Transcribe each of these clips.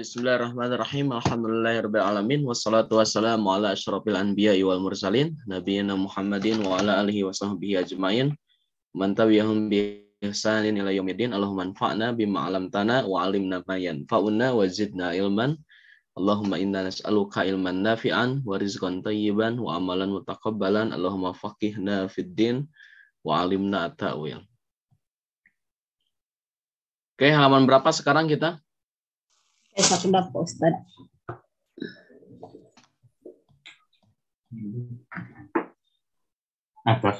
Bismillahirrahmanirrahim. Alhamdulillahirrahmanirrahim. Wassalatu wassalamu ala asyrafil anbiya wal mursalin. Nabiyina Muhammadin wa ala alihi wa sahbihi ajma'in. Man tabiyahum bi ihsanin ila yawmiddin. Allahumma anfa'na bima alamtana wa alimna ma yanfa'una wa zidna ilman. Allahumma inna nas'aluka ilman nafi'an wa rizqan tayyiban wa amalan mutaqabbalan. Allahumma faqihna fid din wa alimna at-ta'wil. Oke, halaman berapa sekarang kita? Jazakallah Pak Ustaz. Atas.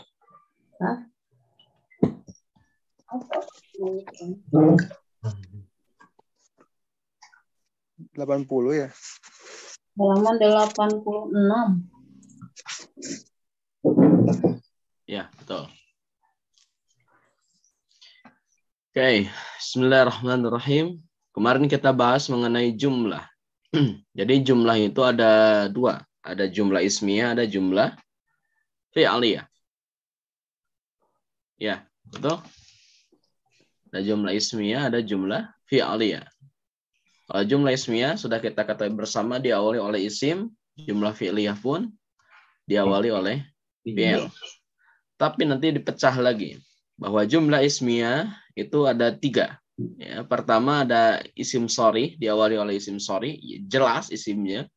Delapan puluh ya? Halaman enam. Ya, betul. Oke, okay. Bismillahirrahmanirrahim. Kemarin kita bahas mengenai jumlah. Jadi jumlah itu ada dua. Ada jumlah ismiyah, ada jumlah fi'aliyah. Ya, betul? Ada jumlah ismiyah, ada jumlah fi'aliyah. Kalau jumlah ismiyah sudah kita ketahui bersama diawali oleh isim, jumlah fi'aliyah pun diawali oleh fi'al. Iya. Tapi nanti dipecah lagi bahwa jumlah ismiyah itu ada tiga. Ya, pertama ada isim sorry, diawali oleh isim sorry, jelas isimnya.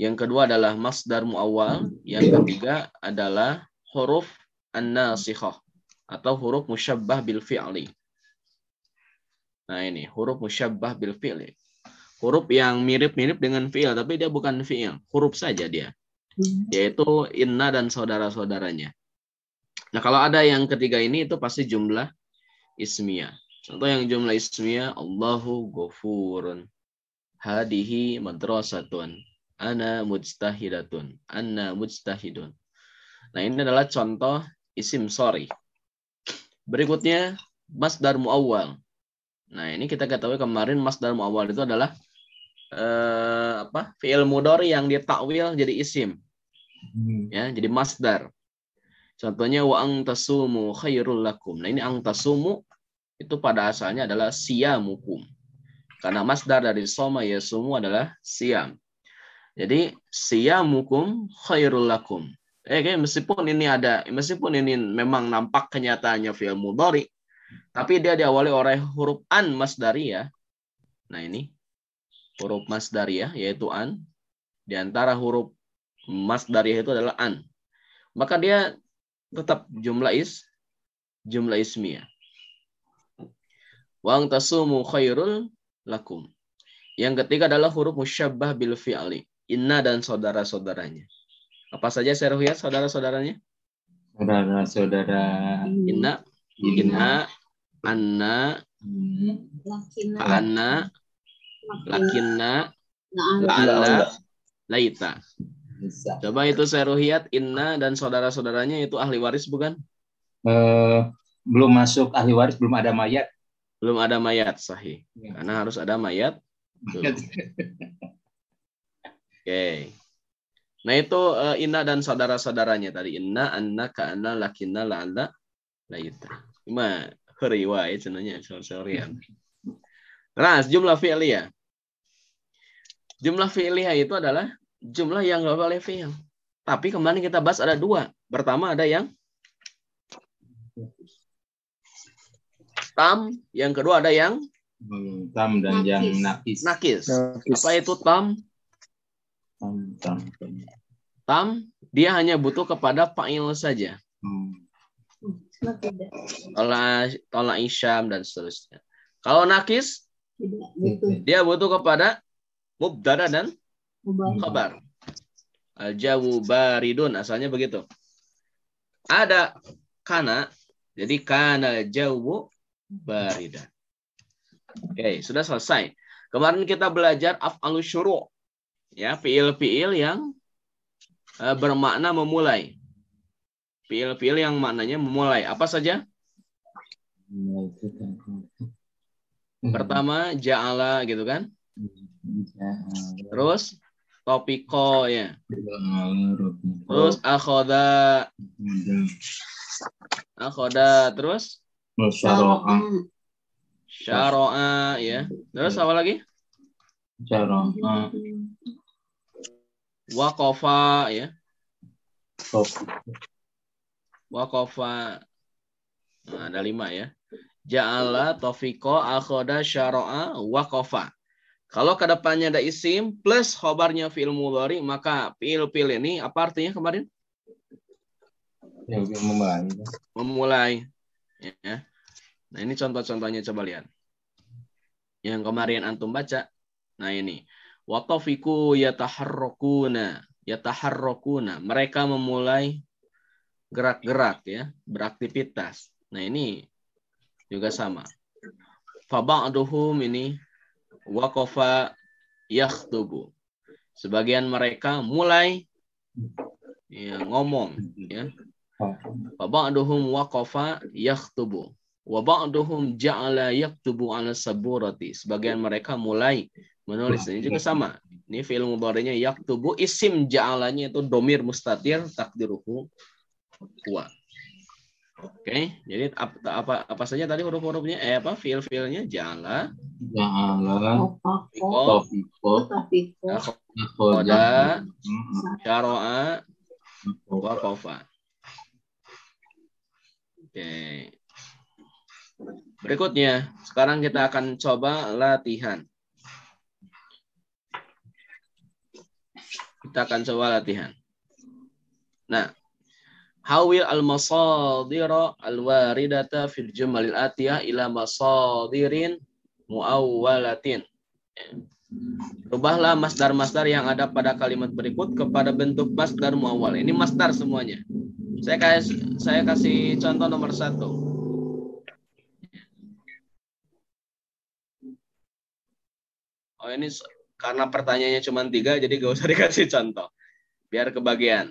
Yang kedua adalah masdar muawal. Yang ketiga adalah huruf an-nasikhah atau huruf musyabbah bil fi'li. Nah ini huruf musyabbah bil fi'li. Huruf yang mirip-mirip dengan fi'il tapi dia bukan fi'il, huruf saja dia. Yaitu inna dan saudara-saudaranya. Nah kalau ada yang ketiga ini itu pasti jumlah ismiyah. Contoh yang jumlah ismiyah, Allahu ghafurun. Hadihi madrasatun. Ana mujtahidatun. Anna mujtahidun. Nah, ini adalah contoh isim sorry. Berikutnya, masdar mu'awwal. Nah, ini kita ketahui kemarin masdar mu'awwal itu adalah eh, apa fi'il mudori yang ditakwil jadi isim. Hmm. Ya, jadi masdar. Contohnya wa antasumu khairul lakum. Nah, ini antasumu itu pada asalnya adalah siamukum. Karena masdar dari soma ya semua adalah siam. Jadi siamukum khairul lakum. Eh, meskipun ini ada, meskipun ini memang nampak kenyataannya fi'il mudhari, tapi dia diawali oleh huruf an ya. Nah, ini huruf ya, yaitu an. Di antara huruf masdariah itu adalah an. Maka dia tetap jumlah is jumlah ismiyah. Wa tasumu khairul lakum. Yang ketiga adalah huruf musyabbah bil fi'li. Inna dan saudara-saudaranya. Apa saja Seruhiyah saudara-saudaranya? Saudara-saudara Inna, Inna, Anna, Anna, Lakinna, Lakinna. Laita. Coba itu Seruhiyat, Inna dan saudara-saudaranya itu ahli waris bukan? Uh, belum masuk ahli waris, belum ada mayat belum ada mayat sahih ya. karena harus ada mayat oke okay. nah itu uh, Inna dan saudara saudaranya tadi Inna Anna Kaana Lakina lah Laita cuma riwayat sebenarnya sorry ya nah jumlah filia jumlah filia itu adalah jumlah yang nggak boleh fi'il tapi kemarin kita bahas ada dua pertama ada yang tam, yang kedua ada yang hmm, tam dan nakis. yang nakis. Nakis. nakis. Apa itu tam? Tam, tam? tam, tam. dia hanya butuh kepada fa'il saja. Hmm. Tolak, tolak isyam dan seterusnya. Kalau nakis, Tidak. dia butuh kepada mubdada dan khabar. Al baridun asalnya begitu. Ada kana, jadi kana jawu Barida. Oke, sudah selesai. Kemarin kita belajar af'alu syuru'. Ya, fiil-fiil yang e, bermakna memulai. Fiil-fiil yang maknanya memulai. Apa saja? Pertama, ja'ala gitu kan? Terus topiko ya. Terus akhoda. Akhoda terus Syara'a. Syara'a ya. Terus apa lagi? Syara'a. Wakofa ya. Wakofa. Nah, ada lima ya. Ja'ala, Tofiko, Akhoda, Syara'a, Wakofa. Kalau kedepannya ada isim plus khobarnya fi'il mudhari, maka fi'il fi'il ini apa artinya kemarin? Ya, memulai. Memulai. Ya. Nah, ini contoh-contohnya coba lihat. Yang kemarin antum baca. Nah, ini. Watafiku yataharrokuna. Yataharrokuna. Mereka memulai gerak-gerak ya, beraktivitas. Nah, ini juga sama. Faba'duhum ini wakofa yakhthubu. Sebagian mereka mulai ya, ngomong ya. Faba'duhum wakofa yakhthubu. Wa ba'duhum ja'ala yaktubu 'ala saburati. Sebagian mereka mulai menulis. Ini juga sama. Ini fi'il mudhari'nya yaktubu isim ja'alanya itu domir mustatir takdiruhu wa. Oke, okay. jadi apa, apa apa saja tadi huruf-hurufnya? Eh apa fil-filnya Jala, jala, tofiko, koda, syaroa, wakofa. Oke, okay. Berikutnya, sekarang kita akan coba latihan. Kita akan coba latihan. Nah, will al-masadira al-waridata fil jumalil atiyah ila masadirin muawwalatin. Rubahlah masdar-masdar yang ada pada kalimat berikut kepada bentuk masdar muawwal. Ini masdar semuanya. Saya kasih, saya kasih contoh nomor satu. Oh ini karena pertanyaannya cuma tiga, jadi gak usah dikasih contoh. Biar kebagian.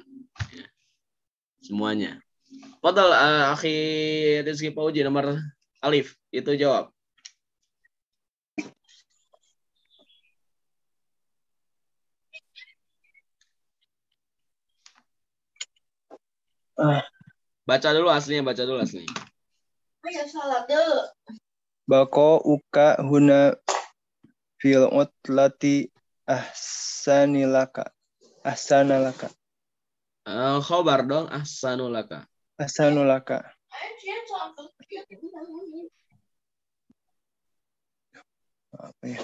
Semuanya. Fadal, uh, Akhi Rizky Pauji, nomor Alif. Itu jawab. Ah. Baca dulu aslinya, baca dulu aslinya. Ayo salat dulu. Bako uka huna fil utlati ahsanilaka ahsanalaka uh, eh, khobar dong ahsanulaka ahsanulaka apa ya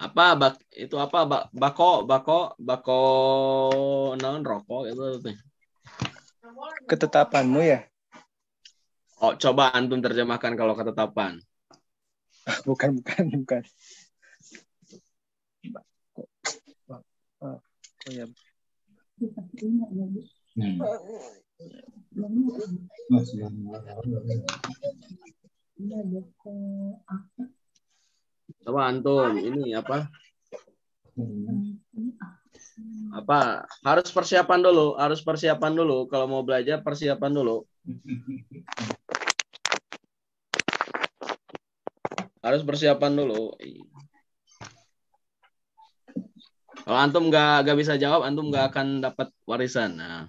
apa bak itu apa bak, bako bako bako non rokok itu ketetapanmu ya Oh, coba antum terjemahkan kalau ketetapan. Bukan, bukan, bukan. Coba antum ini apa? Apa harus persiapan dulu, harus persiapan dulu kalau mau belajar persiapan dulu. harus persiapan dulu. Kalau antum nggak nggak bisa jawab, antum nggak akan dapat warisan. Nah.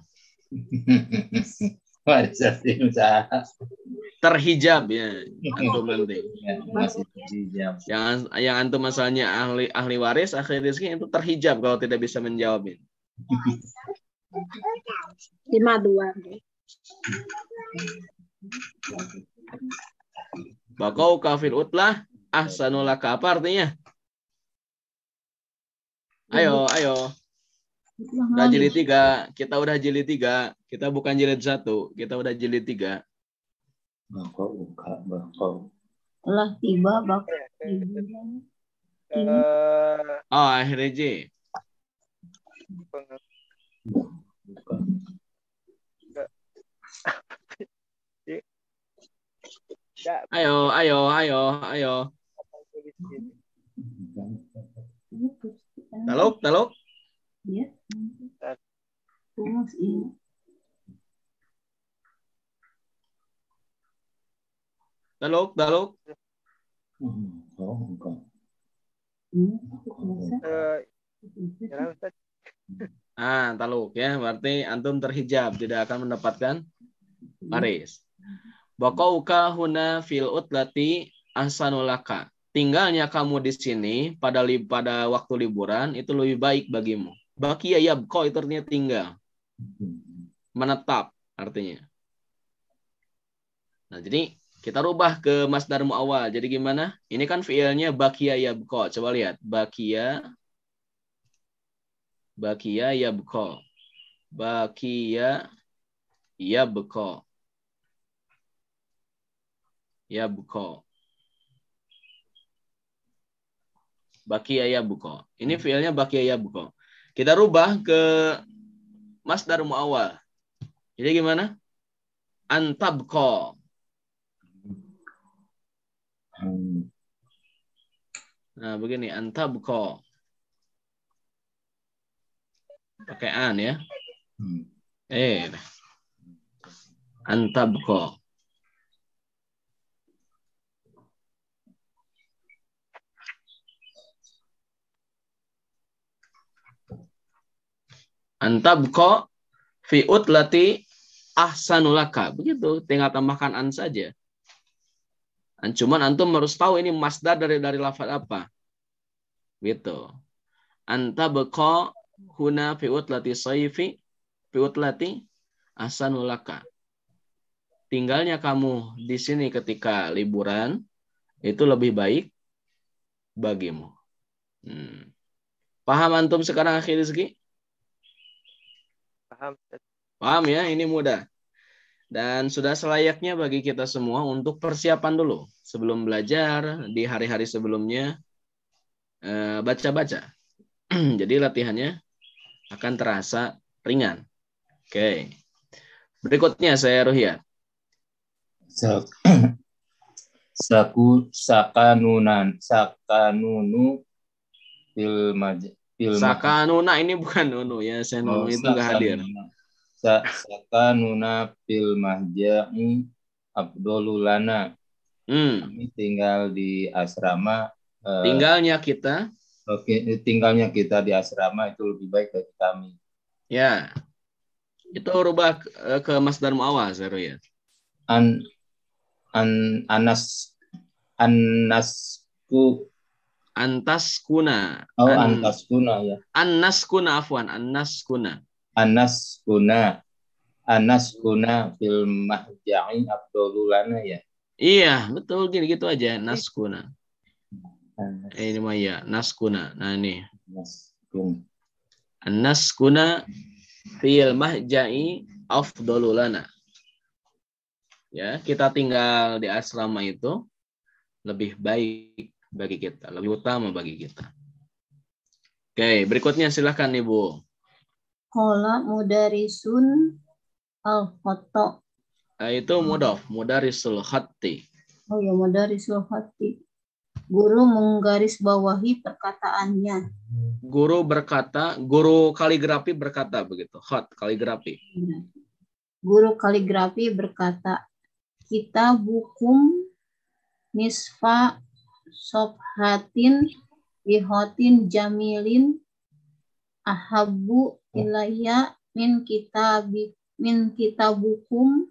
warisan bisa Terhijab ya, antum nanti. Ya, yang yang antum masalahnya ahli ahli waris, ahli rezeki itu terhijab kalau tidak bisa menjawabin. Lima dua. Bakau kafil utlah ahsanul apa artinya? Ayo, ayo. Udah jilid tiga, kita udah jilid tiga, kita bukan jilid satu, kita udah jilid tiga. Bakau tiba bakau. Eh, eh, eh, oh, akhirnya J. Ayo, ayo, ayo, ayo. Halo, halo. Iya. Halo, halo. Eh, ah, taluk ya, berarti antum terhijab, tidak akan mendapatkan baris. Bakauka huna fil utlati asanulaka. Tinggalnya kamu di sini pada li, pada waktu liburan itu lebih baik bagimu. Bakia ya kau itu artinya tinggal. Menetap artinya. Nah, jadi kita rubah ke masdar awal. Jadi gimana? Ini kan fiilnya bakia ya yabko. Coba lihat. Bakia ya, bakia yabko. Bakia yabko. Ya Buko, Bakia ya, ya, Buko. Ini hmm. fiilnya bakia ya, Buko. Kita rubah ke masdar muawal. Jadi gimana? Antabko. Nah, begini antabko. Pakai an ya. Hmm. Eh. Antabqa. antabko fi utlati ahsanulaka. Begitu, tinggal tambahkan an saja. Cuman antum harus tahu ini masdar dari dari lafaz apa. Gitu. beko huna fi utlati saifi fi utlati ahsanulaka. Tinggalnya kamu di sini ketika liburan itu lebih baik bagimu. Hmm. Paham antum sekarang akhir rezeki? Paham. Paham ya, ini mudah. Dan sudah selayaknya bagi kita semua untuk persiapan dulu sebelum belajar di hari-hari sebelumnya eh, baca-baca. Jadi latihannya akan terasa ringan. Oke. Berikutnya saya Ruhiyat. Saku sakanunan sakanunu fil Saka Nuna ini bukan Nuno ya, Senono oh, itu nggak hadir. Sa Saka Nuna fil mahja'i Abdululana. Hmm. Kami tinggal di asrama. Eh, tinggalnya kita. Oke, okay, eh, tinggalnya kita di asrama itu lebih baik bagi kami. Ya. Itu rubah ke, eh, ke masdar muawwal Zero ya. An an anas anasku Antas kuna. Oh, An antas kuna ya. Anas kuna afwan, anas kuna. Anas kuna. Anas kuna fil mahja'i abdululana ya. Iya, betul gini gitu aja iya. naskuna. Anas. Eh, ini mah ya, kuna Nah, ini. Naskuna. kuna fil mahja'i afdolulana. Ya, kita tinggal di asrama itu lebih baik bagi kita, lebih utama bagi kita. Oke, berikutnya silahkan Ibu. Kola mudarisun al khoto. Nah, eh, itu mudaf, mudarisul hati. Oh ya, mudarisul hati. Guru menggaris bawahi perkataannya. Guru berkata, guru kaligrafi berkata begitu, hot kaligrafi. Iya. Guru kaligrafi berkata, kita bukum nisfa sobhatin bihotin jamilin ahabu ilaya min kita min bukum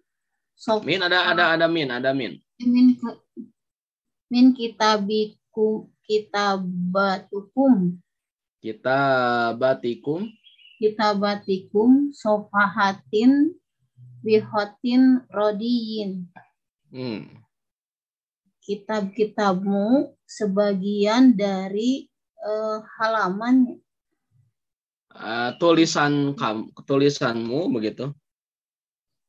sob min ada ada ada min ada min min min kita batikum kita batikum sofahatin bihotin rodiin hmm kitab-kitabmu sebagian dari uh, halamannya. Uh, tulisan kamu, tulisanmu begitu.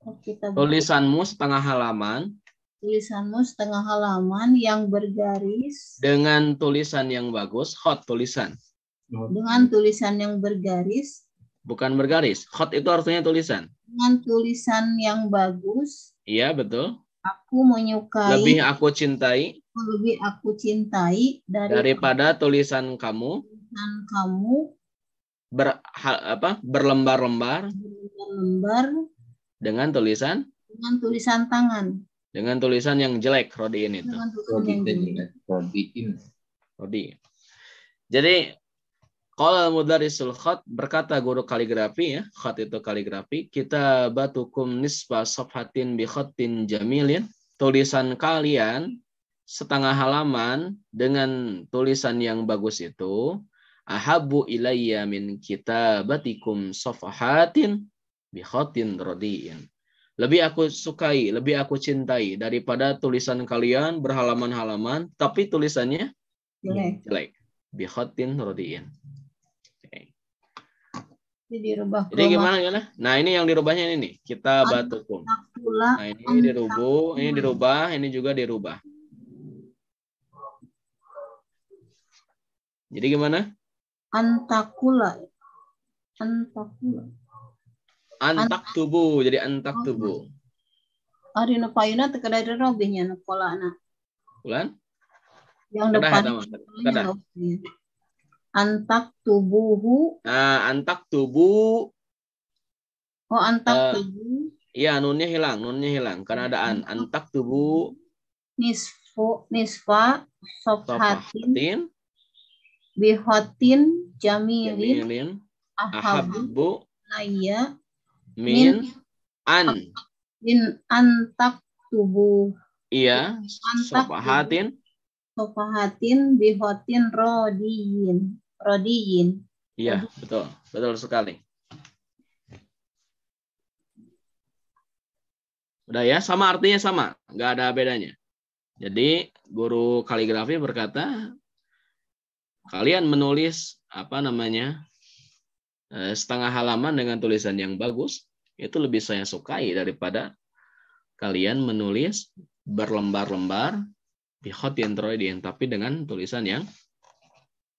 Oh, Kitab tulisanmu setengah halaman. Tulisanmu setengah halaman yang bergaris. Dengan tulisan yang bagus, hot tulisan. Dengan tulisan yang bergaris. Bukan bergaris, hot itu artinya tulisan. Dengan tulisan yang bagus. Iya betul aku menyukai lebih aku cintai lebih aku cintai dari daripada tulisan kamu tulisan kamu ber apa berlembar-lembar berlembar dengan tulisan dengan tulisan tangan dengan tulisan yang jelek Rodi itu Rodi jadi Qala mudarrisul khat berkata guru kaligrafi ya, khat itu kaligrafi, kita batukum nisba safhatin bi khatin jamilin. Tulisan kalian setengah halaman dengan tulisan yang bagus itu ahabu ilayya kita batikum sofhatin bi khatin radiin. Lebih aku sukai, lebih aku cintai daripada tulisan kalian berhalaman-halaman tapi tulisannya jelek. Jelek. Bi khatin jadi Jadi gimana gimana? Nah ini yang dirubahnya ini nih kita pun. Nah ini dirubah, ini dirubah, ini juga dirubah. Jadi gimana? Antakula. Antakula. Antak tubuh, jadi antak oh, tubuh. Arina iya. payuna tekedai robihnya nukola anak. Bulan? Yang depan antak tubuh. uh, ah, antak tubuh oh antak uh, tubuh iya nunnya hilang nunnya hilang karena ada an antak tubuh nisfu nisfa sofhatin bihotin jamilin, jamilin ahabu naya min, min an min antak tubuh iya antak sofhatin sofahatin bihotin Rodiin, Rodiin. Iya, betul. Betul sekali. Udah ya, sama artinya sama. Nggak ada bedanya. Jadi guru kaligrafi berkata, kalian menulis apa namanya eh, setengah halaman dengan tulisan yang bagus, itu lebih saya sukai daripada kalian menulis berlembar-lembar bihotin troidin tapi dengan tulisan yang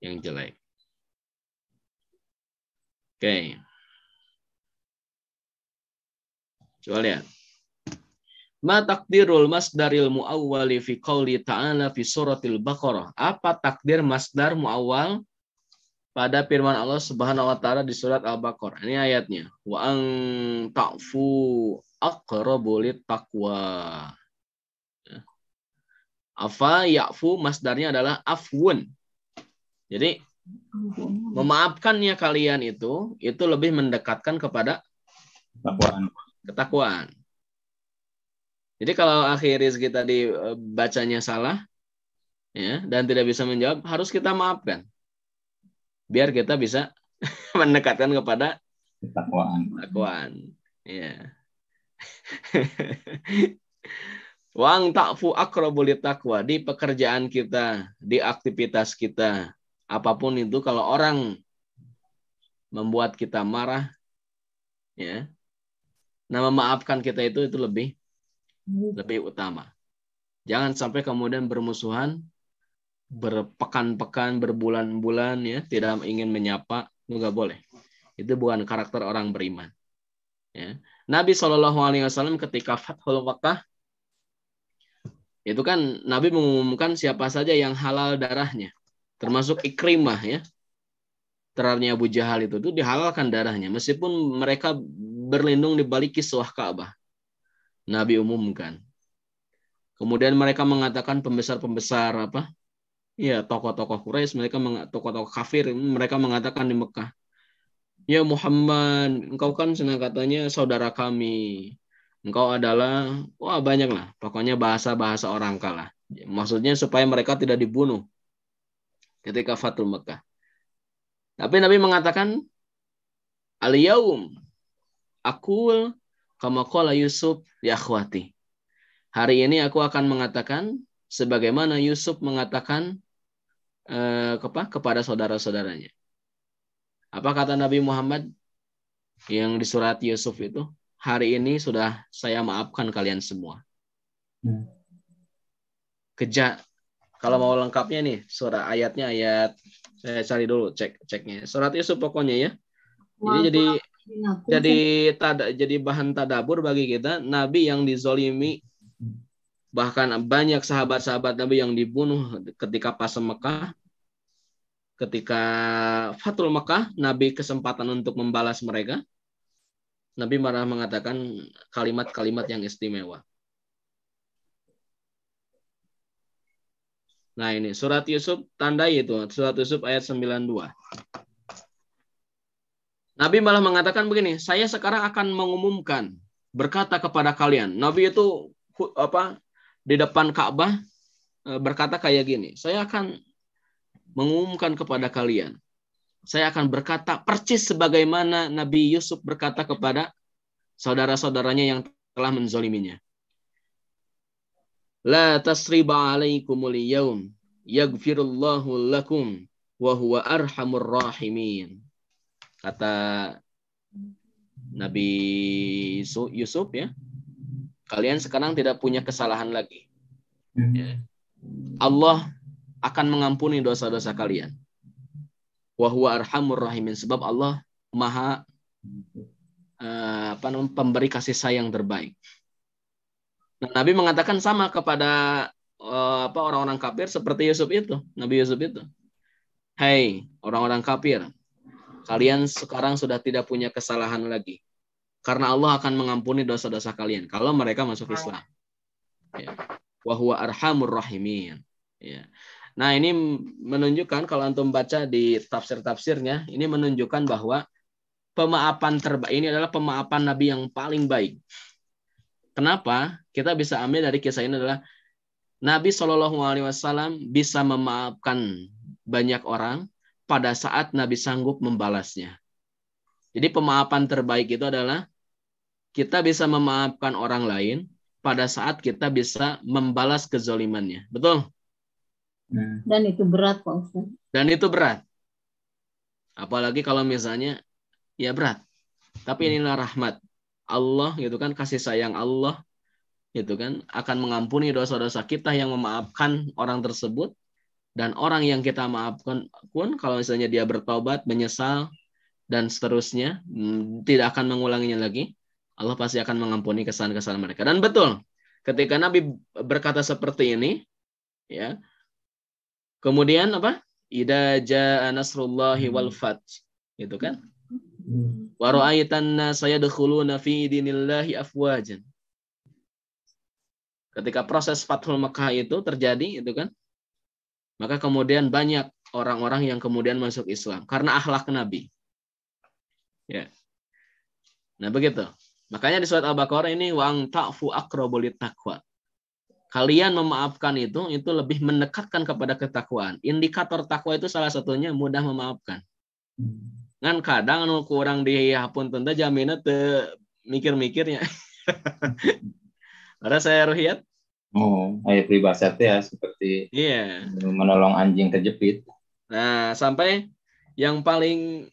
yang jelek. Oke. Okay. Coba lihat. Ma takdirul masdaril muawwali fi qawli ta'ala fi suratil Baqarah. Apa takdir masdar muawwal pada firman Allah Subhanahu wa taala di surat Al-Baqarah. Ini ayatnya. Wa ang ta'fu aqrabu taqwa Afa ya'fu masdarnya adalah afwun. Jadi memaafkannya kalian itu itu lebih mendekatkan kepada ketakwaan. Ketakwaan. Jadi kalau akhir rezeki tadi e, bacanya salah ya dan tidak bisa menjawab harus kita maafkan. Biar kita bisa mendekatkan kepada ketakwaan. Ketakwaan. Ya. Wang takfu akrobulit takwa di pekerjaan kita, di aktivitas kita, apapun itu kalau orang membuat kita marah, ya, nah memaafkan kita itu itu lebih lebih utama. Jangan sampai kemudian bermusuhan, berpekan-pekan, berbulan-bulan, ya, tidak ingin menyapa, itu nggak boleh. Itu bukan karakter orang beriman. Ya. Nabi Shallallahu Alaihi Wasallam ketika Fathul Makkah itu kan Nabi mengumumkan siapa saja yang halal darahnya, termasuk Ikrimah ya. Terarnya Abu Jahal itu, itu dihalalkan darahnya meskipun mereka berlindung di balik kiswah Ka'bah. Nabi umumkan. Kemudian mereka mengatakan pembesar-pembesar apa? Ya, tokoh-tokoh Quraisy, mereka tokoh-tokoh kafir, mereka mengatakan di Mekah, "Ya Muhammad, engkau kan senang katanya saudara kami engkau adalah wah banyak lah pokoknya bahasa-bahasa orang kalah maksudnya supaya mereka tidak dibunuh ketika Fatul Mekah tapi Nabi mengatakan al yaum aku Kamakola Yusuf Yahwati. hari ini aku akan mengatakan sebagaimana Yusuf mengatakan eh, kepada saudara-saudaranya apa kata Nabi Muhammad yang di surat Yusuf itu hari ini sudah saya maafkan kalian semua. Hmm. Keja kalau mau lengkapnya nih surat ayatnya ayat saya cari dulu cek ceknya surat Yusuf pokoknya ya. Jadi jadi jadi tada, jadi bahan tadabur bagi kita nabi yang dizolimi bahkan banyak sahabat-sahabat nabi yang dibunuh ketika pas Mekah ketika Fatul Mekah nabi kesempatan untuk membalas mereka Nabi malah mengatakan kalimat-kalimat yang istimewa. Nah ini surat Yusuf tandai itu surat Yusuf ayat 92. Nabi malah mengatakan begini, saya sekarang akan mengumumkan berkata kepada kalian. Nabi itu apa di depan Ka'bah e, berkata kayak gini, saya akan mengumumkan kepada kalian saya akan berkata percis sebagaimana Nabi Yusuf berkata kepada saudara-saudaranya yang telah menzoliminya. La tasriba alaikumul yawm yaghfirullahu lakum wa huwa arhamur rahimin. Kata Nabi Yusuf ya. Kalian sekarang tidak punya kesalahan lagi. Hmm. Ya. Allah akan mengampuni dosa-dosa kalian wa huwa arhamur rahimin sebab Allah maha eh, apa namanya pemberi kasih sayang terbaik. Nah, Nabi mengatakan sama kepada uh, apa orang-orang kafir seperti Yusuf itu, Nabi Yusuf itu. Hai orang-orang kafir, kalian sekarang sudah tidak punya kesalahan lagi. Karena Allah akan mengampuni dosa-dosa kalian kalau mereka masuk Islam. Ya. Wa arhamur rahimin. Ya. Nah, ini menunjukkan kalau antum baca di tafsir-tafsirnya, ini menunjukkan bahwa pemaafan terbaik ini adalah pemaafan Nabi yang paling baik. Kenapa? Kita bisa ambil dari kisah ini adalah Nabi Shallallahu Alaihi Wasallam bisa memaafkan banyak orang pada saat Nabi sanggup membalasnya. Jadi pemaafan terbaik itu adalah kita bisa memaafkan orang lain pada saat kita bisa membalas kezolimannya. Betul? Hmm. Dan itu berat Pak Ustaz. Dan itu berat. Apalagi kalau misalnya ya berat. Tapi hmm. inilah rahmat Allah gitu kan kasih sayang Allah gitu kan akan mengampuni dosa-dosa kita yang memaafkan orang tersebut dan orang yang kita maafkan pun kalau misalnya dia bertobat menyesal dan seterusnya hmm, tidak akan mengulanginya lagi Allah pasti akan mengampuni kesalahan-kesalahan mereka dan betul ketika Nabi berkata seperti ini ya Kemudian apa? Ida jaa nasrullahi wal hmm. fath. Gitu kan? Hmm. Wa ra'aitanna sayadkhuluna fi dinillahi afwajan. Ketika proses Fathul Makkah itu terjadi, itu kan? Maka kemudian banyak orang-orang yang kemudian masuk Islam karena akhlak Nabi. Ya. Nah, begitu. Makanya di surat Al-Baqarah ini wang ta'fu aqrabu taqwa kalian memaafkan itu itu lebih mendekatkan kepada ketakwaan. Indikator takwa itu salah satunya mudah memaafkan. Kan kadang nu kurang dihapun tenda jaminan te mikir-mikirnya. Ada saya ruhiat. Oh, ayat bahasa ya seperti iya. menolong anjing kejepit. Nah, sampai yang paling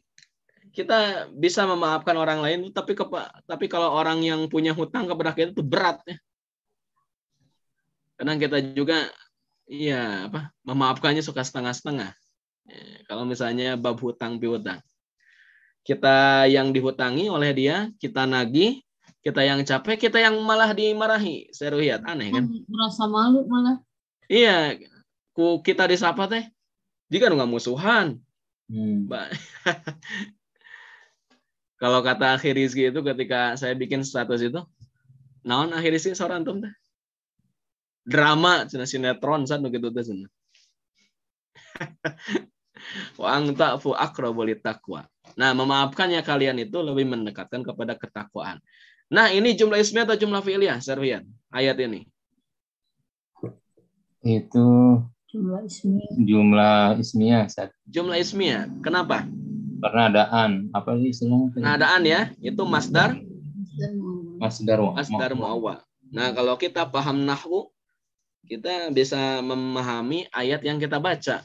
kita bisa memaafkan orang lain tapi kepa, tapi kalau orang yang punya hutang kepada kita itu berat ya kadang kita juga ya apa memaafkannya suka setengah-setengah ya, kalau misalnya bab hutang piutang kita yang dihutangi oleh dia kita nagih kita yang capek kita yang malah dimarahi lihat aneh kan hmm, merasa malu malah iya ku kita disapa teh jika nggak musuhan hmm. kalau kata akhir Rizky itu ketika saya bikin status itu naon akhir Rizky seorang tuh drama cina sinetron sana gitu tuh sana. wang takfu akro boleh takwa. nah memaafkannya kalian itu lebih mendekatkan kepada ketakwaan nah ini jumlah ismi atau jumlah fi'liyah servian ayat ini itu jumlah ismi jumlah ismiyah Sat. jumlah ismiyah kenapa pernadaan apa sih istilahnya pernadaan ya itu masdar masdar masdar muawwal nah kalau kita paham nahwu kita bisa memahami ayat yang kita baca.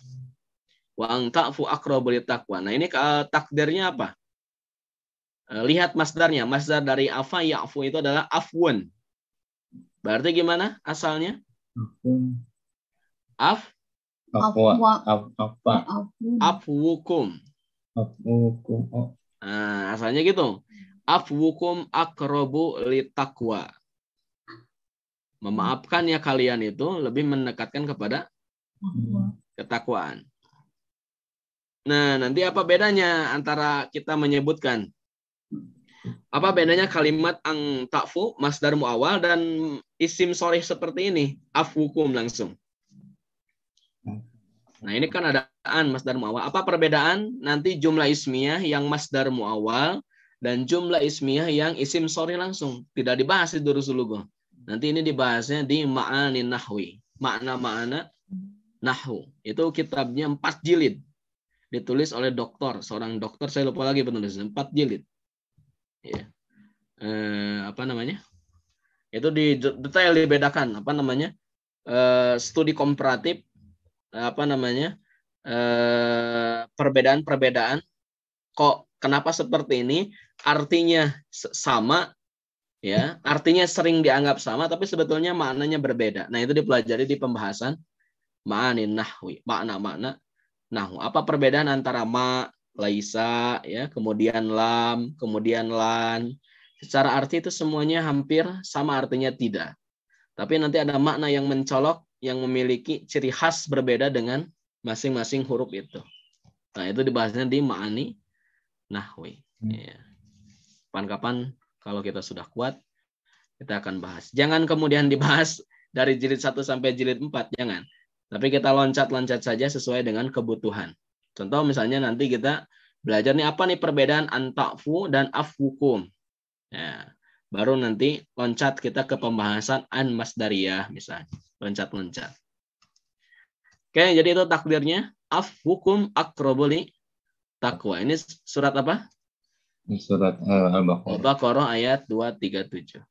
Wa angtafu akrobul taqwa. Nah ini eh, takdirnya apa? Eh, lihat masdarnya. Masdar dari afa ya'fu itu adalah afwan. Berarti gimana asalnya? Af? Afwa. Afwa. Afwukum. Afwukum. Oh. Nah, asalnya gitu. Afwukum akrobu litakwa memaafkan ya kalian itu lebih mendekatkan kepada ketakwaan. Nah, nanti apa bedanya antara kita menyebutkan apa bedanya kalimat ang takfu masdar muawal dan isim sore seperti ini afwukum langsung. Nah, ini kan ada an masdar muawal. Apa perbedaan nanti jumlah ismiyah yang masdar muawal dan jumlah ismiyah yang isim sore langsung tidak dibahas di durusulugoh. Nanti ini dibahasnya di Ma'ani Nahwi. Makna-makna Nahwu. Itu kitabnya empat jilid. Ditulis oleh dokter. Seorang dokter, saya lupa lagi penulisnya. Empat jilid. Ya. Eh, apa namanya? Itu di detail dibedakan. Apa namanya? Eh, studi komparatif. Apa namanya? Eh, perbedaan-perbedaan. Kok kenapa seperti ini? Artinya sama ya artinya sering dianggap sama tapi sebetulnya maknanya berbeda nah itu dipelajari di pembahasan ma'anin nahwi makna-makna nah apa perbedaan antara ma laisa ya kemudian lam kemudian lan secara arti itu semuanya hampir sama artinya tidak tapi nanti ada makna yang mencolok yang memiliki ciri khas berbeda dengan masing-masing huruf itu nah itu dibahasnya di ma'ani nahwi ya. kapan-kapan kalau kita sudah kuat, kita akan bahas. Jangan kemudian dibahas dari jilid 1 sampai jilid 4, jangan. Tapi kita loncat-loncat saja sesuai dengan kebutuhan. Contoh misalnya nanti kita belajar nih apa nih perbedaan antakfu dan afhukum. Ya, baru nanti loncat kita ke pembahasan an masdariyah misalnya. Loncat-loncat. Oke, jadi itu takdirnya. Af akroboli takwa. Ini surat apa? Surat eh, Al-Baqarah. Al-Baqarah ayat 237.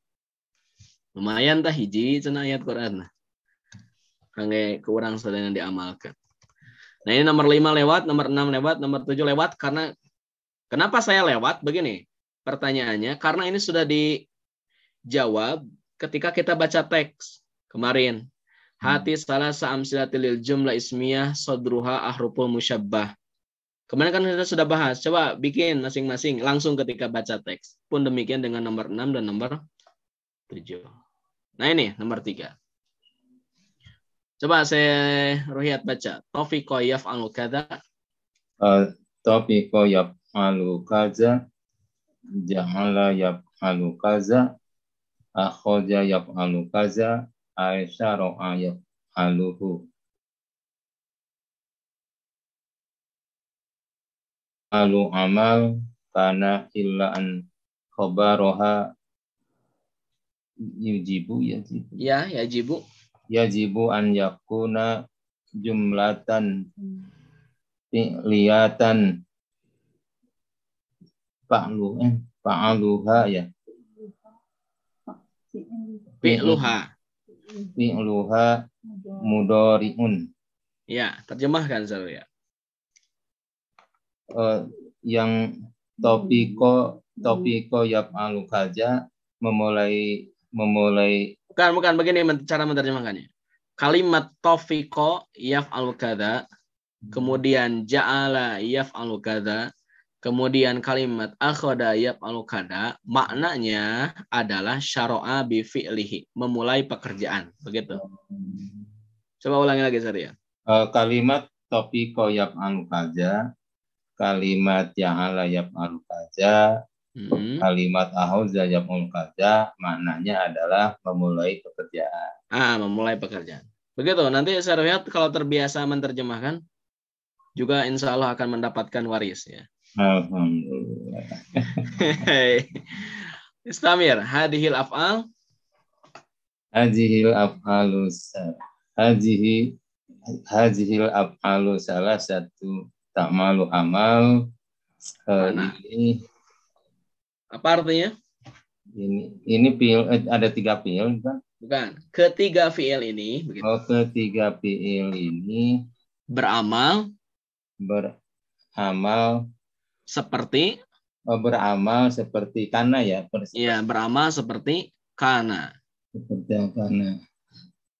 Lumayan tah hiji cenah ayat Quran. Kangge kurang sedang diamalkan. Nah ini nomor 5 lewat, nomor 6 lewat, nomor 7 lewat karena kenapa saya lewat begini? Pertanyaannya karena ini sudah dijawab ketika kita baca teks kemarin. Hati salah saam silatilil jumlah ismiyah sodruha ahrupul musyabbah Kemarin kan kita sudah bahas, coba bikin masing-masing langsung ketika baca teks. Pun demikian dengan nomor 6 dan nomor 7. Nah ini nomor 3. Coba saya ruhiat baca. Taufik koyaf alu kada. Uh, eh, Taufik koyaf alu kaza. Ja'ala yaf alu kaza. Akhoja yaf alu kaza. Aisyaro ro'a aluhu. alu amal karena illa an khabaroha yujibu yajibu. Ya, yajibu. Yajibu an yakuna jumlatan hmm. liatan fa'lu eh fa'aluha ya. Fi'luha. Fi'luha mudori'un. Ya, terjemahkan saya. ya uh, yang topiko topiko yap kaja memulai memulai bukan bukan begini cara menerjemahkannya kalimat topiko yaf alu kada kemudian ja'ala yaf alu kada kemudian kalimat akhoda yap alu kada maknanya adalah syaroa bi fi'lihi memulai pekerjaan begitu coba ulangi lagi Sari ya uh, kalimat topiko yaf alu kada kalimat yang alayab al kaza hmm. kalimat ahauza yamul kaza maknanya adalah memulai pekerjaan ah memulai pekerjaan begitu nanti Sarwiyat kalau terbiasa menerjemahkan juga insya Allah akan mendapatkan waris ya Alhamdulillah Istamir hadihil af'al hadihil afalus, hadhi, hadihil afalus salah satu Ta'malu amal eh, ini apa artinya? Ini ini fiil eh, ada tiga fiil kan? Bukan. Ketiga fiil ini begitu. Oh, ketiga fiil ini beramal beramal seperti oh, beramal seperti karena ya Iya, beramal seperti karena. Seperti karena.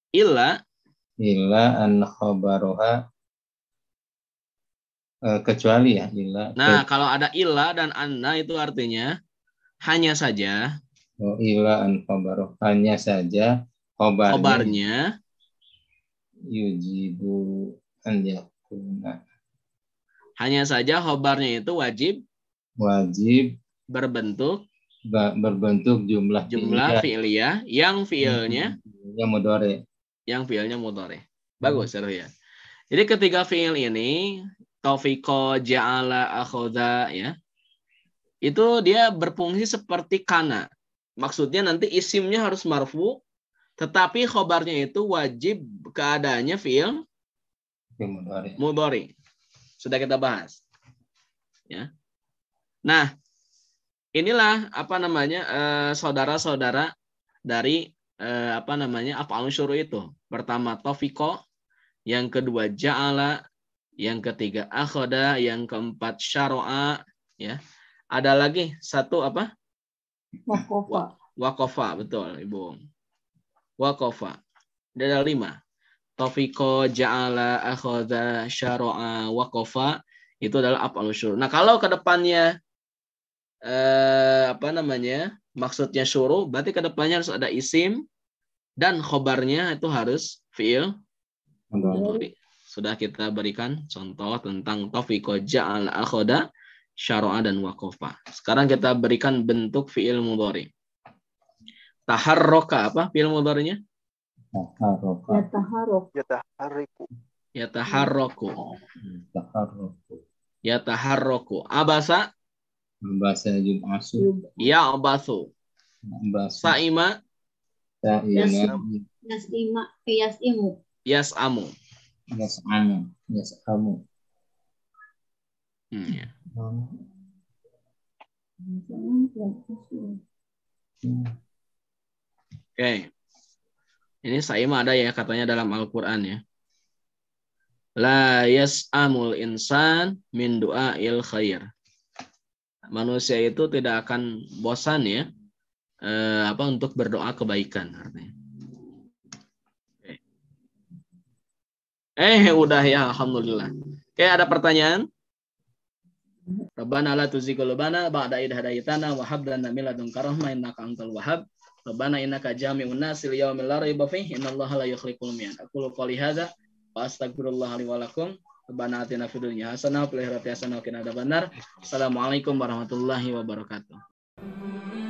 Illa illa an khabaruha Eh, kecuali ya illa. Nah, kalau ada illa dan anna itu artinya hanya saja. Oh, illa an Hanya saja khabarnya. Khabarnya yujibu an yakuna. Hanya saja khabarnya itu wajib wajib berbentuk berbentuk jumlah jumlah fi'liyah yang fi'ilnya yang mudore yang fi'ilnya mudore. Hmm. Bagus, seru ya. Jadi ketiga fi'il ini Taufiko Ja'ala Akhoda ya. Itu dia berfungsi seperti kana. Maksudnya nanti isimnya harus marfu, tetapi khobarnya itu wajib keadaannya film. mudhari. Sudah kita bahas. Ya. Nah, inilah apa namanya eh, saudara-saudara eh, dari eh, apa namanya apa itu. Pertama taufiko, yang kedua ja'ala, yang ketiga akhoda, yang keempat syaroa, ya. Ada lagi satu apa? Wakofa. Wakofa, betul, Ibu. Wakofa. Ada lima. Tofiko, ja'ala, akhoda, syaroa wakofa. Itu adalah apa syuruh. Nah, kalau ke depannya eh, apa namanya? Maksudnya suruh, berarti ke depannya harus ada isim dan khobarnya itu harus fi'il sudah kita berikan contoh tentang taufiqo ja'al akhoda syara'a dan wakofa. Sekarang kita berikan bentuk fi'il mudhari. Taharroka apa fi'il mudharinya? Taharroka. Ya taharroku. Ya taharriku. Ya taharroku. Oh, taharroku. Ya taharroku. Abasa? Abasa asu. Ya abasu. Abasa. Sa'ima? Sa'ima. Yas'imu. Eh, yas'imu. Yas'amu. Yes, kamu. Hmm, ya. Hmm. Oke. Okay. Ini Saima ada ya katanya dalam Al-Qur'an ya. La yas'amul insan min il khair. Manusia itu tidak akan bosan ya eh, apa untuk berdoa kebaikan artinya. Eh, udah ya, alhamdulillah. Oke, ada pertanyaan? Rabbana la tuzigh qulubana ba'da idh hadaitana wa hab lana min ladunka rahmah innaka antal wahhab. Rabbana innaka jami'un nas li yaumin la raiba fihi innallaha la yukhliqul mi'ad. Aqulu qali hadza wa astaghfirullah li wa lakum. Rabbana atina fid dunya hasanah wa fil akhirati hasanah wa qina adzabannar. Assalamualaikum warahmatullahi wabarakatuh.